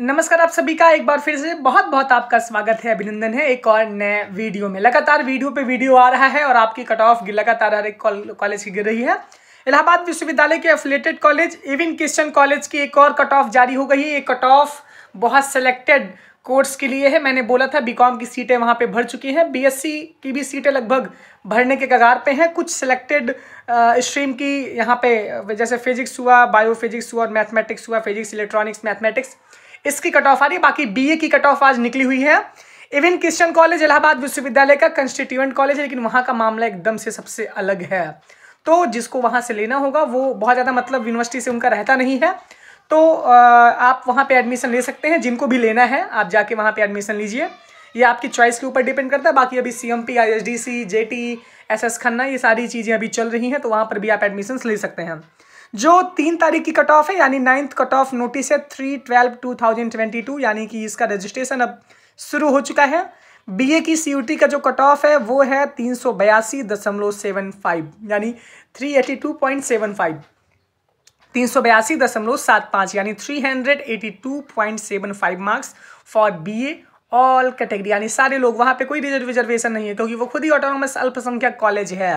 नमस्कार आप सभी का एक बार फिर से बहुत बहुत आपका स्वागत है अभिनंदन है एक और नए वीडियो में लगातार वीडियो पे वीडियो आ रहा है और आपकी कट ऑफ लगातार हर एक कॉलेज की गिर रही है इलाहाबाद विश्वविद्यालय के affiliated college Ewing Christian college की एक और कट ऑफ जारी हो गई है कट ऑफ बहुत सेलेक्टेड कोर्स के लिए है मैंने बोला था बीकॉम की सीटें वहाँ पे भर चुकी हैं बीएससी की भी सीटें लगभग भरने के कगार पे हैं कुछ सिलेक्टेड स्ट्रीम की यहाँ पे जैसे फिजिक्स हुआ बायो फिजिक्स हुआ और मैथमेटिक्स हुआ फिजिक्स इलेक्ट्रॉनिक्स मैथमेटिक्स इसकी कट ऑफ आ रही है बाकी बीए की कट ऑफ आज निकली हुई है इवन क्रिश्चियन कॉलेज इलाहाबाद विश्वविद्यालय का कंस्टिट्यूएंट कॉलेज है लेकिन वहाँ का मामला एकदम से सबसे अलग है तो जिसको वहाँ से लेना होगा वो बहुत ज़्यादा मतलब यूनिवर्सिटी से उनका रहता नहीं है तो आप वहाँ पे एडमिशन ले सकते हैं जिनको भी लेना है आप जाके वहाँ पे एडमिशन लीजिए ये आपकी चॉइस के ऊपर डिपेंड करता है बाकी अभी C M P I S D C J T S S Khanna ये सारी चीज़ें अभी चल रही हैं तो वहाँ पर भी आप एडमिशन ले सकते हैं जो तीन तारीख की कट ऑफ है यानी नाइन्थ कट ऑफ नोटिस है three twelve two thousand twenty two यानी कि इसका रजिस्ट्रेशन अब शुरू हो चुका है बीए की सी का जो कट ऑफ है वो है तीन सौ बयासी दशमलव सेवन फाइव यानी three eighty two point seven five तीन सौ बयासी दशमलव सात पाँच यानी three hundred eighty two point seven five marks for be all category यानी सारे लोग वहाँ पे कोई रिजर्वेशन नहीं है क्योंकि वो खुद ही ऑटोनोमस अल्पसंख्यक कॉलेज है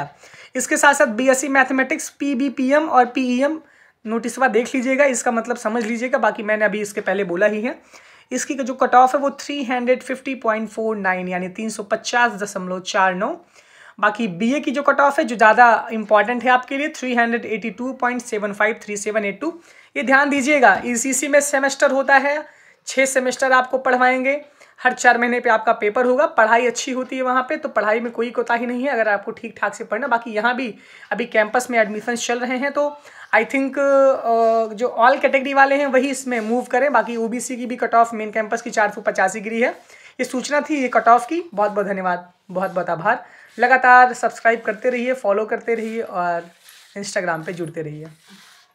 इसके साथ साथ बीएससी मैथमेटिक्स पीबीपीएम और पीईएम नोटिसवा e देख लीजिएगा इसका मतलब समझ लीजिएगा बाकी मैंने अभी इसके पहले बोला ही है इसकी जो कट ऑफ है वो three hundred fifty point four nine यानी तीन सौ पचास दशमलव चार नौ बाकी ए की जो कट ऑफ है जो ज़्यादा इंपॉर्टेंट है आपके लिए three hundred eighty two point seven five three seven eight two ये ध्यान दीजिएगा ई e में सेमेस्टर होता है छः सेमेस्टर आपको पढ़वाएंगे हर चार महीने पे आपका पेपर होगा पढ़ाई अच्छी होती है वहाँ पे तो पढ़ाई में कोई कोताही नहीं है अगर आपको ठीक ठाक से पढ़ना बाकी यहाँ भी अभी कैंपस में एडमिशन्स चल रहे हैं तो आई थिंक जो ऑल कैटेगरी वाले हैं वही इसमें मूव करें बाकी ओ की भी कट ऑफ मेन कैंपस की चार सौ पचासी गिरी है ये सूचना थी ये कट ऑफ की बहुत बहुत धन्यवाद बहुत बहुत आभार लगातार सब्सक्राइब करते रहिए फॉलो करते रहिए और इंस्टाग्राम पे जुड़ते रहिए